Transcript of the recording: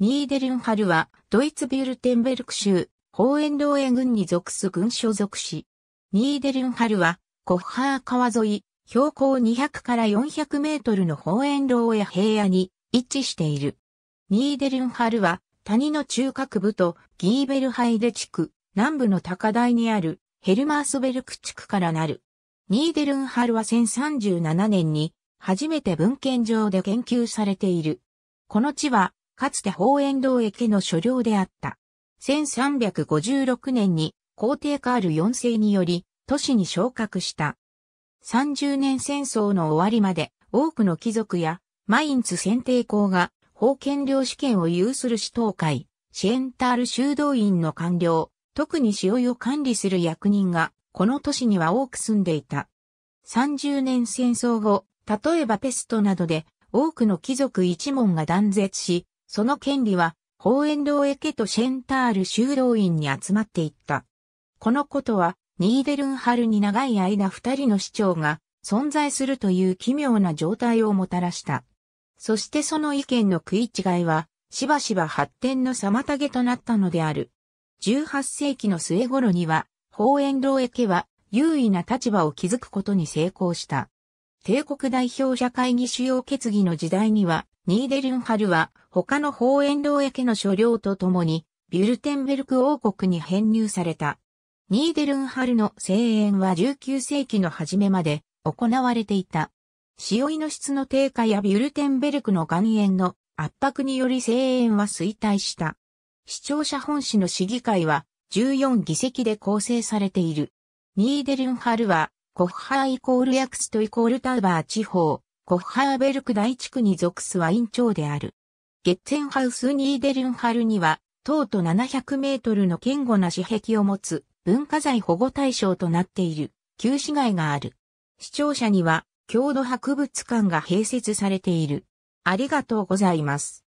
ニーデルンハルは、ドイツビュルテンベルク州、ホーエンローエ軍に属す軍所属し、ニーデルンハルは、コッハー川沿い、標高200から400メートルのホーエンローエ平野に位置している。ニーデルンハルは、谷の中核部とギーベルハイデ地区、南部の高台にあるヘルマースベルク地区からなる。ニーデルンハルは1037年に初めて文献上で研究されている。この地はかつて法円堂駅の所領であった。1356年に皇帝カール4世により都市に昇格した。30年戦争の終わりまで多くの貴族やマインツ選定校が法権領試験を有する市東会、シエンタール修道院の官僚、特に塩用を管理する役人が、この都市には多く住んでいた。30年戦争後、例えばペストなどで多くの貴族一門が断絶し、その権利は、ホーエンロエとシェンタール修道院に集まっていった。このことは、ニーデルンハルに長い間二人の市長が存在するという奇妙な状態をもたらした。そしてその意見の食い違いは、しばしば発展の妨げとなったのである。18世紀の末頃には、法円老家は優位な立場を築くことに成功した。帝国代表者会議主要決議の時代には、ニーデルンハルは他の法ー道ン家の所領とともにビュルテンベルク王国に編入された。ニーデルンハルの声援は19世紀の初めまで行われていた。潮位の質の低下やビュルテンベルクの岩塩の圧迫により声援は衰退した。視聴者本市の市議会は14議席で構成されている。ニーデルンハルは、コッハイコールヤクストイコールターバー地方、コッハーベルク大地区に属すワイン町である。ゲッツェンハウス・ニーデルンハルには、東都700メートルの堅固な私壁を持つ文化財保護対象となっている旧市街がある。視聴者には、郷土博物館が併設されている。ありがとうございます。